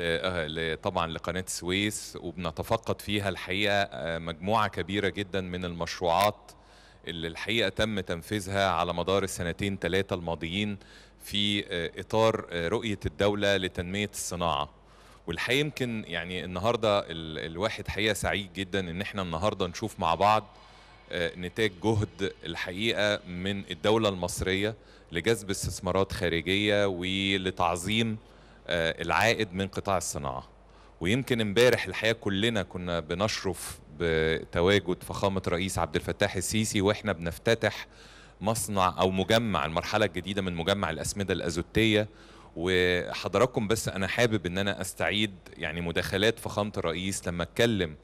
آه، طبعا لقناه السويس وبنتفقد فيها الحقيقه آه، مجموعه كبيره جدا من المشروعات اللي الحقيقه تم تنفيذها على مدار السنتين ثلاثه الماضيين في آه، اطار رؤيه الدوله لتنميه الصناعه والحقيقه يمكن يعني النهارده الواحد حقيقه سعيد جدا ان احنا النهارده نشوف مع بعض نتاج جهد الحقيقه من الدوله المصريه لجذب استثمارات خارجيه ولتعظيم آه، العائد من قطاع الصناعه ويمكن امبارح الحقيقه كلنا كنا بنشرف بتواجد فخامه رئيس عبد الفتاح السيسي واحنا بنفتتح مصنع او مجمع المرحله الجديده من مجمع الاسمده الازوتيه وحضراتكم بس انا حابب ان انا استعيد يعني مداخلات فخامه الرئيس لما اتكلم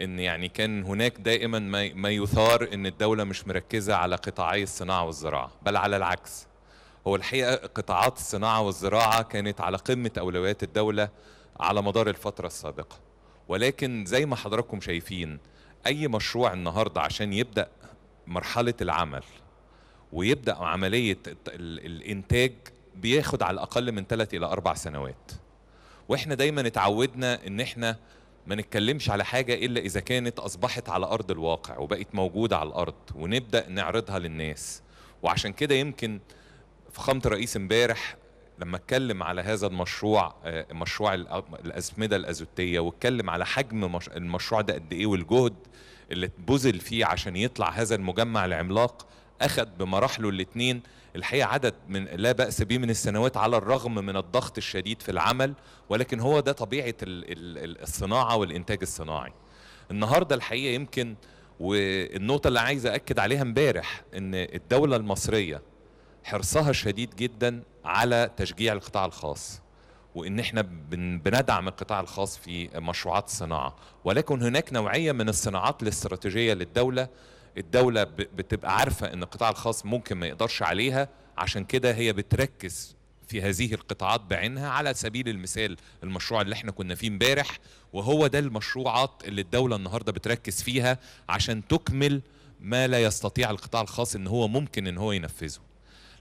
ان يعني كان هناك دائما ما يثار ان الدوله مش مركزه على قطاعي الصناعه والزراعه بل على العكس هو الحقيقه قطاعات الصناعه والزراعه كانت على قمه اولويات الدوله على مدار الفتره السابقه ولكن زي ما حضراتكم شايفين اي مشروع النهارده عشان يبدا مرحله العمل ويبدا عمليه الانتاج بياخد على الاقل من ثلاث الى اربع سنوات واحنا دايما اتعودنا ان احنا ما نتكلمش على حاجه الا اذا كانت اصبحت على ارض الواقع وبقت موجوده على الارض ونبدا نعرضها للناس وعشان كده يمكن فخامه الرئيس امبارح لما اتكلم على هذا المشروع آه، مشروع الاسمده الازوتيه واتكلم على حجم المشروع ده قد ايه والجهد اللي اتبذل فيه عشان يطلع هذا المجمع العملاق اخذ بمراحله الاثنين الحقيقه عدد من لا باس به من السنوات على الرغم من الضغط الشديد في العمل ولكن هو ده طبيعه الصناعه والانتاج الصناعي النهارده الحقيقه يمكن والنقطه اللي عايز اكد عليها امبارح ان الدوله المصريه حرصها الشديد جدا على تشجيع القطاع الخاص وان احنا بندعم القطاع الخاص في مشروعات الصناعه ولكن هناك نوعيه من الصناعات الاستراتيجيه للدوله الدوله بتبقى عارفه ان القطاع الخاص ممكن ما يقدرش عليها عشان كده هي بتركز في هذه القطاعات بعينها على سبيل المثال المشروع اللي احنا كنا فيه امبارح وهو ده المشروعات اللي الدوله النهارده بتركز فيها عشان تكمل ما لا يستطيع القطاع الخاص ان هو ممكن ان هو ينفذه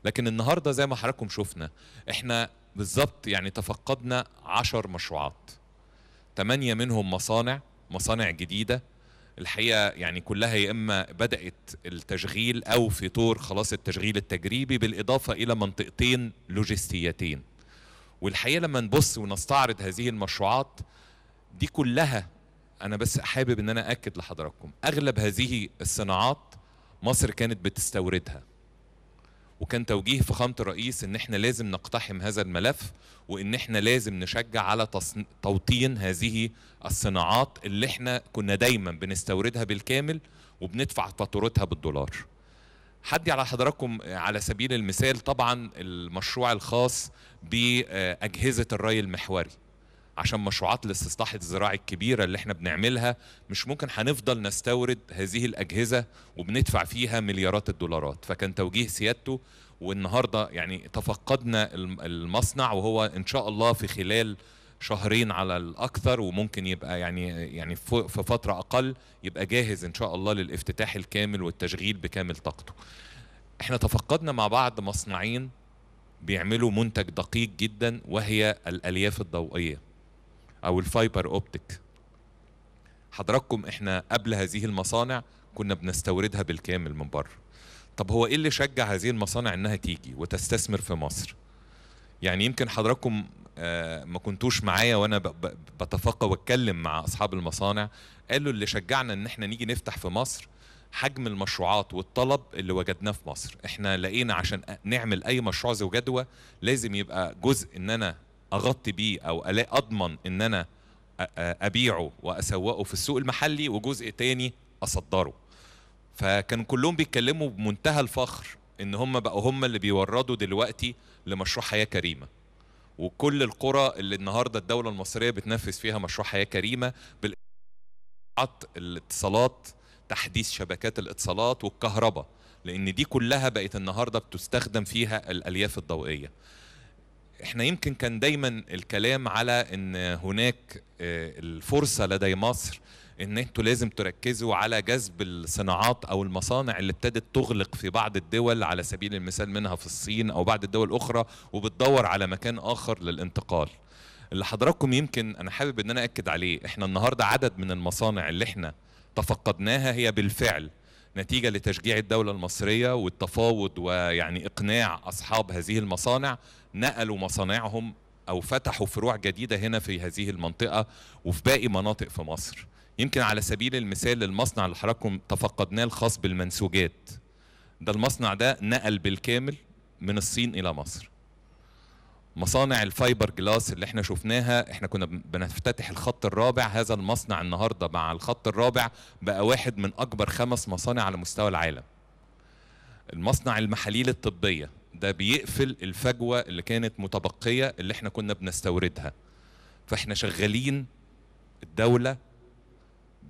لكن النهارده زي ما حضراتكم شفنا احنا بالظبط يعني تفقدنا 10 مشروعات تمانية منهم مصانع مصانع جديده الحقيقه يعني كلها يا اما بدات التشغيل او في طور خلاص التشغيل التجريبي بالاضافه الى منطقتين لوجستيتين والحقيقه لما نبص ونستعرض هذه المشروعات دي كلها انا بس حابب ان انا اكد لحضراتكم اغلب هذه الصناعات مصر كانت بتستوردها وكان توجيه فخامه الرئيس ان احنا لازم نقتحم هذا الملف وان احنا لازم نشجع على تصن... توطين هذه الصناعات اللي احنا كنا دايما بنستوردها بالكامل وبندفع فاتورتها بالدولار. حدي على حضراتكم على سبيل المثال طبعا المشروع الخاص باجهزه الري المحوري. عشان مشروعات الاستصلاح الزراعي الكبيره اللي احنا بنعملها مش ممكن هنفضل نستورد هذه الاجهزه وبندفع فيها مليارات الدولارات فكان توجيه سيادته والنهارده يعني تفقدنا المصنع وهو ان شاء الله في خلال شهرين على الاكثر وممكن يبقى يعني يعني في فتره اقل يبقى جاهز ان شاء الله للافتتاح الكامل والتشغيل بكامل طاقته. احنا تفقدنا مع بعض مصنعين بيعملوا منتج دقيق جدا وهي الالياف الضوئيه. او الفايبر اوبتيك حضراتكم احنا قبل هذه المصانع كنا بنستوردها بالكامل من بره طب هو ايه اللي شجع هذه المصانع انها تيجي وتستثمر في مصر يعني يمكن حضراتكم آه، ما كنتوش معايا وانا بتفقى واتكلم مع اصحاب المصانع قالوا اللي شجعنا ان احنا نيجي نفتح في مصر حجم المشروعات والطلب اللي وجدناه في مصر احنا لقينا عشان نعمل اي مشروع ذو جدوى لازم يبقى جزء ان انا اغطي بيه او اضمن ان انا ابيعه واسوقه في السوق المحلي وجزء تاني اصدره فكان كلهم بيتكلموا بمنتهى الفخر ان هم بقوا هم اللي بيوردوا دلوقتي لمشروع حياه كريمه وكل القرى اللي النهارده الدوله المصريه بتنفذ فيها مشروع حياه كريمه بال الاتصالات تحديث شبكات الاتصالات والكهرباء لان دي كلها بقت النهارده بتستخدم فيها الالياف الضوئيه احنا يمكن كان دايما الكلام على ان هناك آه، الفرصه لدي مصر ان انتوا لازم تركزوا على جذب الصناعات او المصانع اللي ابتدت تغلق في بعض الدول على سبيل المثال منها في الصين او بعض الدول الاخرى وبتدور على مكان اخر للانتقال اللي حضراتكم يمكن انا حابب ان انا اكد عليه احنا النهارده عدد من المصانع اللي احنا تفقدناها هي بالفعل نتيجة لتشجيع الدولة المصرية والتفاوض ويعني إقناع أصحاب هذه المصانع نقلوا مصانعهم أو فتحوا فروع جديدة هنا في هذه المنطقة وفي باقي مناطق في مصر يمكن على سبيل المثال المصنع اللي حضراتكم تفقدناه الخاص بالمنسوجات ده المصنع ده نقل بالكامل من الصين إلى مصر مصانع الفايبر جلاس اللي احنا شفناها احنا كنا بنفتتح الخط الرابع هذا المصنع النهارده مع الخط الرابع بقى واحد من اكبر خمس مصانع على مستوى العالم المصنع المحاليل الطبيه ده بيقفل الفجوه اللي كانت متبقيه اللي احنا كنا بنستوردها فاحنا شغالين الدوله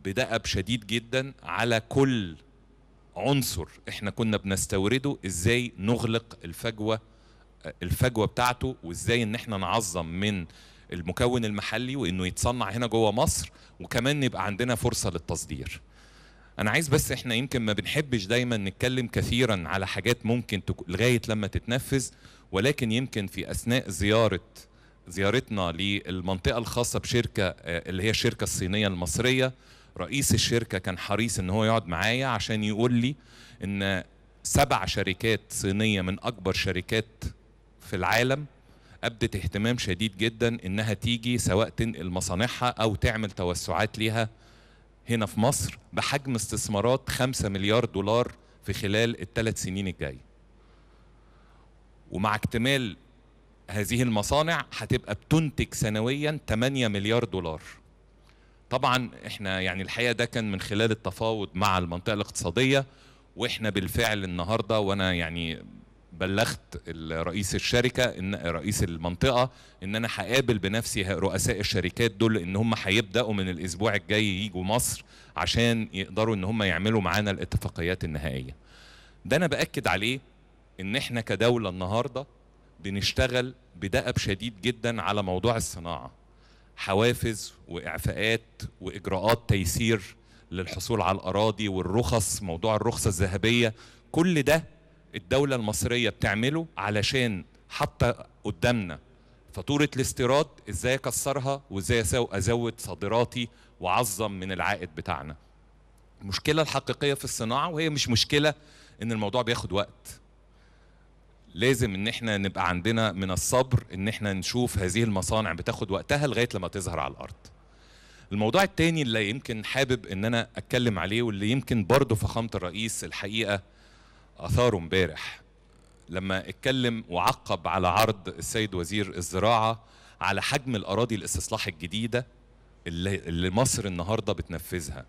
بدأب شديد جدا على كل عنصر احنا كنا بنستورده ازاي نغلق الفجوه الفجوه بتاعته وازاي ان احنا نعظم من المكون المحلي وانه يتصنع هنا جوه مصر وكمان يبقى عندنا فرصه للتصدير انا عايز بس احنا يمكن ما بنحبش دايما نتكلم كثيرا على حاجات ممكن تك... لغايه لما تتنفذ ولكن يمكن في اثناء زياره زيارتنا للمنطقه الخاصه بشركه آه، اللي هي الشركه الصينيه المصريه رئيس الشركه كان حريص ان هو يقعد معايا عشان يقول لي ان سبع شركات صينيه من اكبر شركات في العالم ابدت اهتمام شديد جدا انها تيجي سواء تنقل مصانعها او تعمل توسعات ليها هنا في مصر بحجم استثمارات 5 مليار دولار في خلال الثلاث سنين الجايه. ومع اكتمال هذه المصانع هتبقى بتنتج سنويا 8 مليار دولار. طبعا احنا يعني الحقيقه ده كان من خلال التفاوض مع المنطقه الاقتصاديه واحنا بالفعل النهارده وانا يعني بلغت رئيس الشركه ان رئيس المنطقه ان انا هقابل بنفسي رؤساء الشركات دول ان هم هيبداوا من الاسبوع الجاي يجوا مصر عشان يقدروا ان هم يعملوا معانا الاتفاقيات النهائيه ده انا باكد عليه ان احنا كدوله النهارده بنشتغل بدأب شديد جدا على موضوع الصناعه حوافز واعفاءات واجراءات تيسير للحصول على الاراضي والرخص موضوع الرخصه الذهبيه كل ده الدولة المصرية بتعمله علشان حاطة قدامنا فاتورة الاستيراد ازاي اكسرها وازاي ازود صادراتي واعظم من العائد بتاعنا المشكلة الحقيقية في الصناعة وهي مش مشكلة ان الموضوع بياخد وقت لازم ان احنا نبقى عندنا من الصبر ان احنا نشوف هذه المصانع بتاخد وقتها لغايه لما تظهر على الارض الموضوع الثاني اللي يمكن حابب ان انا اتكلم عليه واللي يمكن برضه فخامه الرئيس الحقيقه اثاره امبارح لما اتكلم وعقب على عرض السيد وزير الزراعه على حجم الاراضي الاستصلاح الجديده اللي, اللي مصر النهارده بتنفذها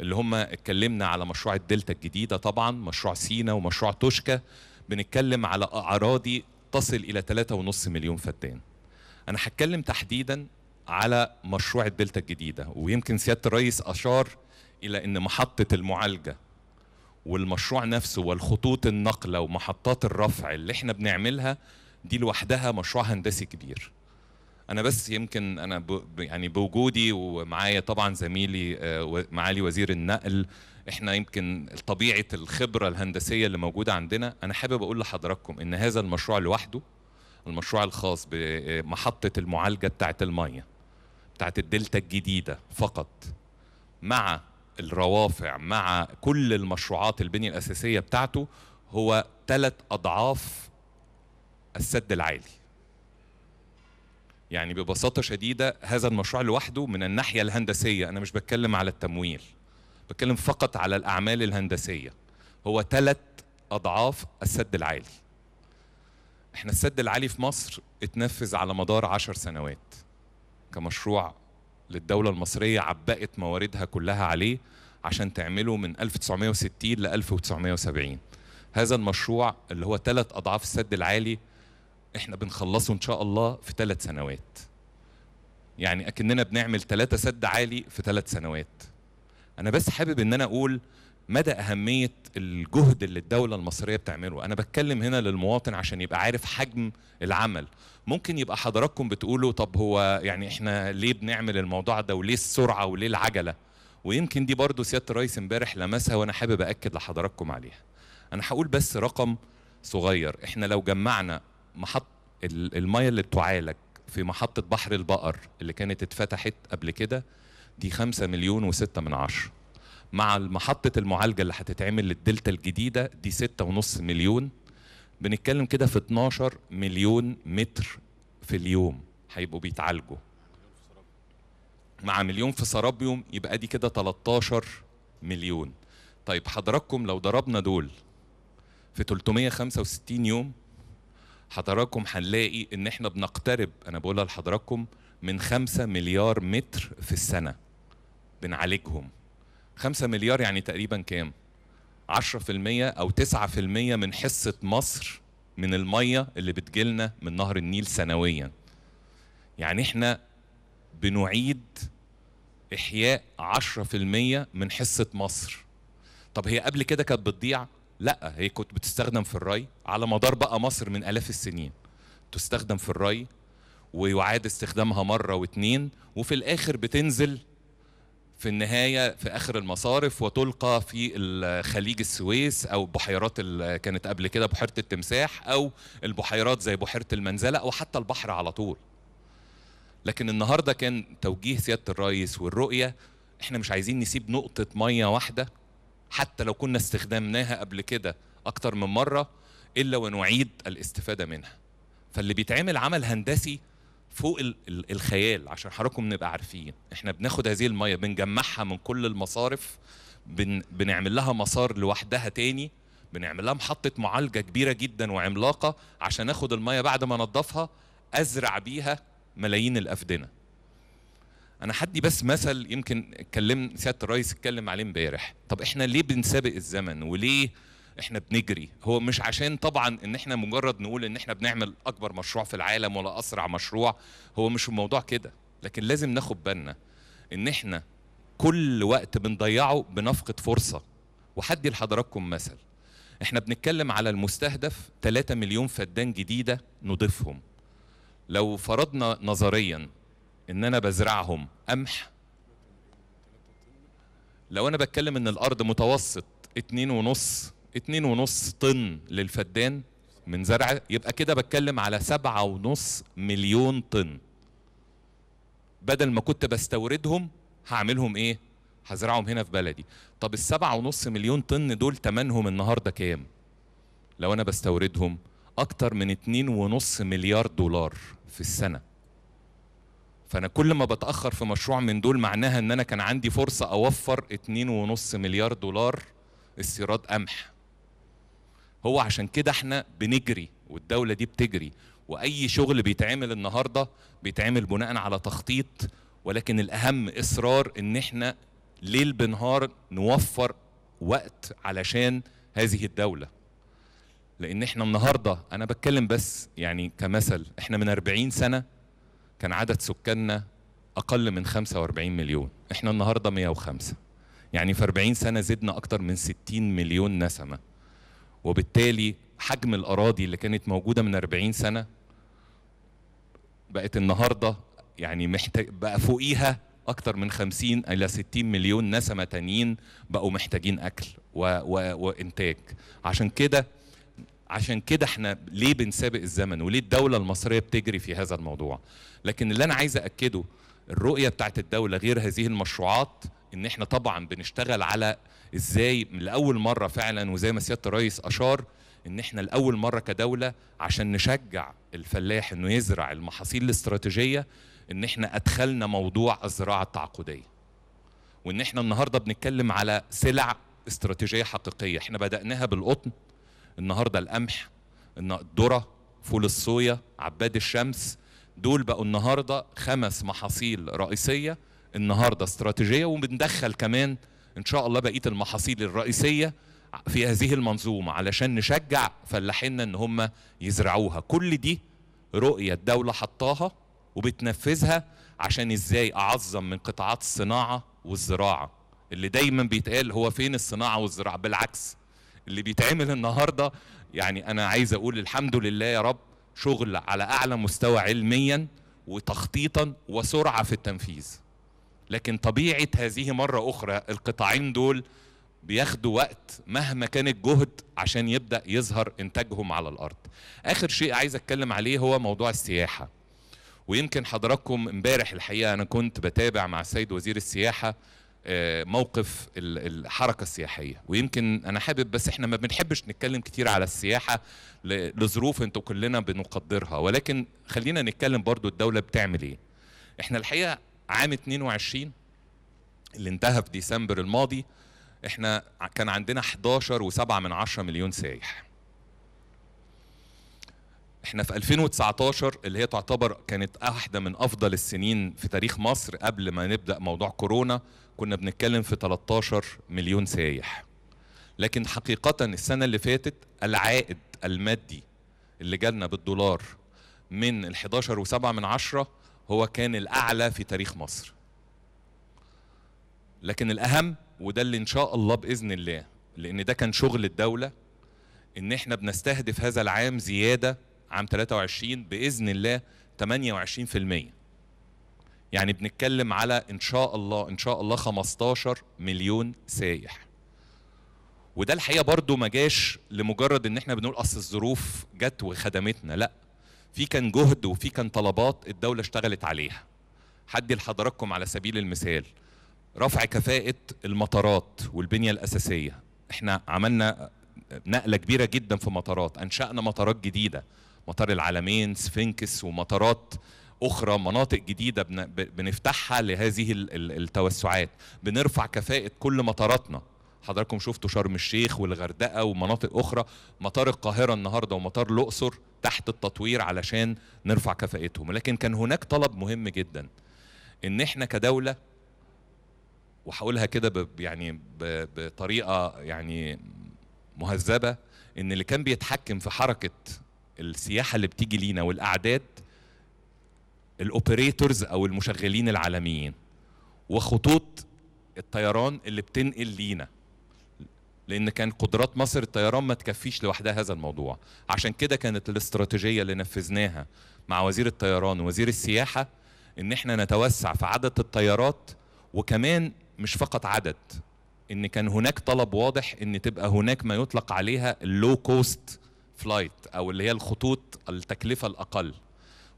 اللي هم اتكلمنا على مشروع الدلتا الجديده طبعا مشروع سينا ومشروع توشكا بنتكلم على اراضي تصل الى 3.5 مليون فدان انا هتكلم تحديدا على مشروع الدلتا الجديده ويمكن سياده الرئيس اشار الى ان محطه المعالجه والمشروع نفسه والخطوط النقلة ومحطات الرفع اللي احنا بنعملها دي لوحدها مشروع هندسي كبير انا بس يمكن انا ب... يعني بوجودي ومعايا طبعا زميلي آه، معالي وزير النقل احنا يمكن طبيعه الخبره الهندسيه اللي موجوده عندنا انا حابب اقول لحضراتكم ان هذا المشروع لوحده المشروع الخاص بمحطه آه، المعالجه بتاعه الميه بتاعه الدلتا الجديده فقط مع الروافع مع كل المشروعات البنية الأساسية بتاعته هو ثلاث أضعاف السد العالي يعني ببساطة شديدة هذا المشروع لوحده من الناحية الهندسية أنا مش بتكلم على التمويل بتكلم فقط على الأعمال الهندسية هو ثلاث أضعاف السد العالي احنا السد العالي في مصر اتنفذ على مدار عشر سنوات كمشروع للدولة المصرية عبأت مواردها كلها عليه عشان تعمله من 1960 ل 1970 هذا المشروع اللي هو ثلاث أضعاف السد العالي احنا بنخلصه إن شاء الله في ثلاث سنوات يعني أكننا بنعمل ثلاثة سد عالي في ثلاث سنوات أنا بس حابب إن أنا أقول مدى اهميه الجهد اللي الدوله المصريه بتعمله انا بتكلم هنا للمواطن عشان يبقى عارف حجم العمل ممكن يبقى حضراتكم بتقولوا طب هو يعني احنا ليه بنعمل الموضوع ده وليه السرعه وليه العجله ويمكن دي برضو سياده الرئيس امبارح لمسها وانا حابب اكد لحضراتكم عليها انا هقول بس رقم صغير احنا لو جمعنا محط الميه اللي بتعالج في محطه بحر البقر اللي كانت اتفتحت قبل كده دي 5 مليون وستة من عشرة مع محطه المعالجه اللي هتتعمل للدلتا الجديده دي 6.5 مليون بنتكلم كده في 12 مليون متر في اليوم هيبقوا بيتعالجوا مع مليون في سرابيوم يبقى دي كده 13 مليون طيب حضراتكم لو ضربنا دول في 365 يوم حضراتكم هنلاقي ان احنا بنقترب انا بقولها لحضراتكم من 5 مليار متر في السنه بنعالجهم 5 مليار يعني تقريبا كام 10% او 9% من حصه مصر من الميه اللي بتجيلنا من نهر النيل سنويا يعني احنا بنعيد احياء 10% من حصه مصر طب هي قبل كده كانت بتضيع لا هي كنت بتستخدم في الري على مدار بقى مصر من الاف السنين تستخدم في الري ويعاد استخدامها مره واتنين وفي الاخر بتنزل في النهاية في آخر المصارف وتلقى في خليج السويس أو بحيرات كانت قبل كده بحيرة التمساح أو البحيرات زي بحيرة المنزلة أو حتى البحر على طول لكن النهاردة كان توجيه سيادة الرئيس والرؤية احنا مش عايزين نسيب نقطة مية واحدة حتى لو كنا استخدمناها قبل كده أكتر من مرة إلا ونعيد الاستفادة منها فاللي بيتعمل عمل هندسي فوق الخيال عشان حضراتكم نبقى عارفين احنا بناخد هذه الميه بنجمعها من كل المصارف بن بنعمل لها مسار لوحدها تاني بنعمل لها محطه معالجه كبيره جدا وعملاقه عشان اخد الميه بعد ما انضفها ازرع بيها ملايين الافدنه انا حدي بس مثل يمكن اتكلم سياده الرئيس اتكلم عليه امبارح طب احنا ليه بنسابق الزمن وليه احنا بنجري هو مش عشان طبعا ان احنا مجرد نقول ان احنا بنعمل اكبر مشروع في العالم ولا اسرع مشروع هو مش الموضوع كده لكن لازم ناخد بالنا ان احنا كل وقت بنضيعه بنفقد فرصه وحدي لحضراتكم مثل احنا بنتكلم على المستهدف 3 مليون فدان جديده نضيفهم لو فرضنا نظريا ان انا بزرعهم قمح لو انا بتكلم ان الارض متوسط اتنين ونص اتنين ونص طن للفدان من زرع يبقى كده بتكلم على سبعة ونص مليون طن بدل ما كنت بستوردهم هعملهم ايه هزرعهم هنا في بلدي طب السبعة ونص مليون طن دول تمنهم النهاردة كام لو انا بستوردهم اكتر من اتنين ونص مليار دولار في السنة فانا كل ما بتأخر في مشروع من دول معناها ان انا كان عندي فرصة اوفر اتنين ونص مليار دولار استيراد قمح هو عشان كده احنا بنجري والدوله دي بتجري واي شغل بيتعمل النهارده بيتعمل بناء على تخطيط ولكن الاهم اصرار ان احنا ليل بنهار نوفر وقت علشان هذه الدوله لان احنا النهارده انا بتكلم بس يعني كمثل احنا من 40 سنه كان عدد سكاننا اقل من 45 مليون احنا النهارده 105 يعني في 40 سنه زدنا اكتر من 60 مليون نسمه وبالتالي حجم الأراضي اللي كانت موجودة من 40 سنة بقت النهاردة يعني محتاج بقى فوقيها أكتر من 50 إلى 60 مليون نسمة تانيين بقوا محتاجين أكل و و وإنتاج عشان كده عشان كده احنا ليه بنسابق الزمن وليه الدولة المصرية بتجري في هذا الموضوع لكن اللي أنا عايز أكده الرؤية بتاعت الدولة غير هذه المشروعات ان احنا طبعا بنشتغل على ازاي لاول مره فعلا وزي ما سياده الرئيس اشار ان احنا لاول مره كدوله عشان نشجع الفلاح انه يزرع المحاصيل الاستراتيجيه ان احنا ادخلنا موضوع الزراعه التعاقديه وان احنا النهارده بنتكلم على سلع استراتيجيه حقيقيه احنا بداناها بالقطن النهارده القمح الذره فول الصويا عباد الشمس دول بقوا النهارده خمس محاصيل رئيسيه النهارده استراتيجيه وبندخل كمان ان شاء الله بقيه المحاصيل الرئيسيه في هذه المنظومه علشان نشجع فلاحينا ان هم يزرعوها كل دي رؤيه الدوله حطاها وبتنفذها عشان ازاي اعظم من قطاعات الصناعه والزراعه اللي دايما بيتقال هو فين الصناعه والزراعه بالعكس اللي بيتعمل النهارده يعني انا عايز اقول الحمد لله يا رب شغل على اعلى مستوى علميا وتخطيطا وسرعه في التنفيذ لكن طبيعه هذه مره اخرى القطاعين دول بياخدوا وقت مهما كان الجهد عشان يبدا يظهر انتاجهم على الارض. اخر شيء عايز اتكلم عليه هو موضوع السياحه. ويمكن حضراتكم امبارح الحقيقه انا كنت بتابع مع السيد وزير السياحه آه، موقف الحركه السياحيه ويمكن انا حابب بس احنا ما بنحبش نتكلم كتير على السياحه لظروف انتوا كلنا بنقدرها ولكن خلينا نتكلم برضو الدوله بتعمل ايه احنا الحقيقه عام 22 اللي انتهى في ديسمبر الماضي احنا كان عندنا 11 و7 من 10 مليون سايح احنا في 2019 اللي هي تعتبر كانت احدى من افضل السنين في تاريخ مصر قبل ما نبدا موضوع كورونا كنا بنتكلم في 13 مليون سايح لكن حقيقه السنه اللي فاتت العائد المادي اللي جالنا بالدولار من ال 11 و7 من 10 هو كان الاعلى في تاريخ مصر لكن الاهم وده اللي ان شاء الله باذن الله لان ده كان شغل الدوله ان احنا بنستهدف هذا العام زياده عام 23 باذن الله 28% يعني بنتكلم على ان شاء الله ان شاء الله 15 مليون سايح وده الحقيقه برضو ما جاش لمجرد ان احنا بنقول اصل الظروف جت وخدمتنا لا في كان جهد وفي كان طلبات الدوله اشتغلت عليها حد لحضراتكم على سبيل المثال رفع كفاءه المطارات والبنيه الاساسيه احنا عملنا نقله كبيره جدا في مطارات انشانا مطارات جديده مطار العالمين سفنكس ومطارات اخرى مناطق جديده بنفتحها لهذه التوسعات بنرفع كفاءه كل مطاراتنا حضراتكم شفتوا شرم الشيخ والغردقه ومناطق اخرى مطار القاهره النهارده ومطار الاقصر تحت التطوير علشان نرفع كفاءتهم لكن كان هناك طلب مهم جدا ان احنا كدوله وهقولها كده يعني بطريقه يعني مهذبه ان اللي كان بيتحكم في حركه السياحه اللي بتيجي لينا والاعداد الاوبريتورز او المشغلين العالميين وخطوط الطيران اللي بتنقل لينا لان كان قدرات مصر الطيران ما تكفيش لوحدها هذا الموضوع عشان كده كانت الاستراتيجيه اللي نفذناها مع وزير الطيران ووزير السياحه ان احنا نتوسع في عدد الطيارات وكمان مش فقط عدد ان كان هناك طلب واضح ان تبقى هناك ما يطلق عليها اللو كوست فلايت او اللي هي الخطوط التكلفه الاقل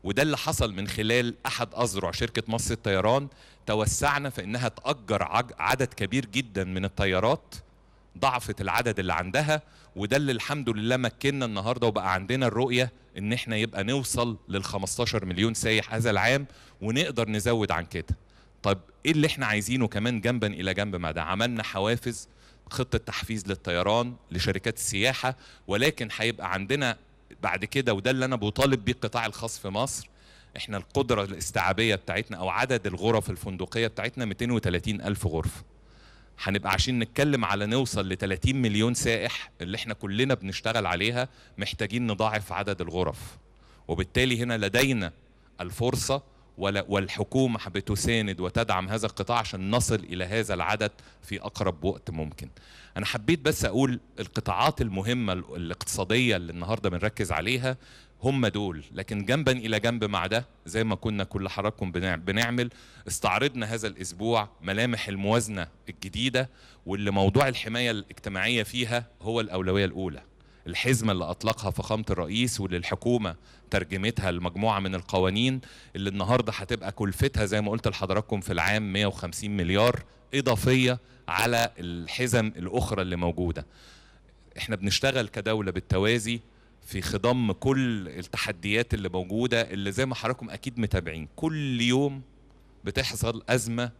وده اللي حصل من خلال احد اذرع شركه مصر الطيران توسعنا في انها تاجر عدد كبير جدا من الطيارات ضعفت العدد اللي عندها وده اللي الحمد لله مكننا النهارده وبقى عندنا الرؤيه ان احنا يبقى نوصل لل 15 مليون سايح هذا العام ونقدر نزود عن كده. طب ايه اللي احنا عايزينه كمان جنبا الى جنب مع ده؟ عملنا حوافز خطه تحفيز للطيران لشركات السياحه ولكن هيبقى عندنا بعد كده وده اللي انا بطالب بيه القطاع الخاص في مصر احنا القدره الاستيعابيه بتاعتنا او عدد الغرف الفندقيه بتاعتنا 230 الف غرفه هنبقى عشان نتكلم على نوصل ل 30 مليون سائح اللي احنا كلنا بنشتغل عليها محتاجين نضاعف عدد الغرف وبالتالي هنا لدينا الفرصة والحكومة بتساند وتدعم هذا القطاع عشان نصل إلى هذا العدد في أقرب وقت ممكن أنا حبيت بس أقول القطاعات المهمة الاقتصادية اللي النهاردة بنركز عليها هم دول لكن جنبا الى جنب مع ده زي ما كنا كل حضراتكم بنعمل استعرضنا هذا الاسبوع ملامح الموازنه الجديده واللي موضوع الحمايه الاجتماعيه فيها هو الاولويه الاولى الحزمه اللي اطلقها فخامه الرئيس واللي الحكومه ترجمتها لمجموعه من القوانين اللي النهارده هتبقى كلفتها زي ما قلت لحضراتكم في العام 150 مليار اضافيه على الحزم الاخرى اللي موجوده احنا بنشتغل كدوله بالتوازي في خضم كل التحديات اللي موجوده اللي زي ما حضراتكم اكيد متابعين كل يوم بتحصل ازمه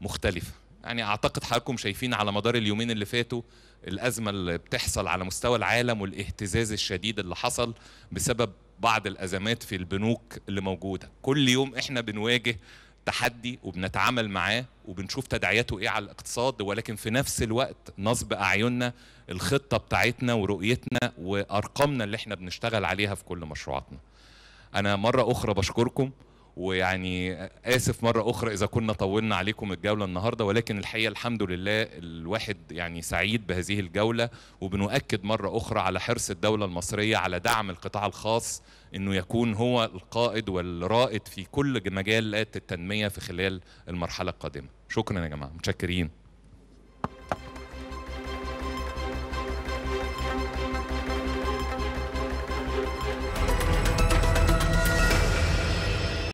مختلفه يعني اعتقد حضراتكم شايفين على مدار اليومين اللي فاتوا الازمه اللي بتحصل على مستوى العالم والاهتزاز الشديد اللي حصل بسبب بعض الازمات في البنوك اللي موجوده كل يوم احنا بنواجه تحدي وبنتعامل معاه وبنشوف تداعياته ايه على الاقتصاد ولكن في نفس الوقت نصب اعيننا الخطه بتاعتنا ورؤيتنا وارقامنا اللي احنا بنشتغل عليها في كل مشروعاتنا. انا مره اخرى بشكركم ويعني اسف مره اخرى اذا كنا طولنا عليكم الجوله النهارده ولكن الحقيقه الحمد لله الواحد يعني سعيد بهذه الجوله وبنؤكد مره اخرى على حرص الدوله المصريه على دعم القطاع الخاص انه يكون هو القائد والرائد في كل مجالات التنميه في خلال المرحله القادمه شكرا يا جماعه متشكرين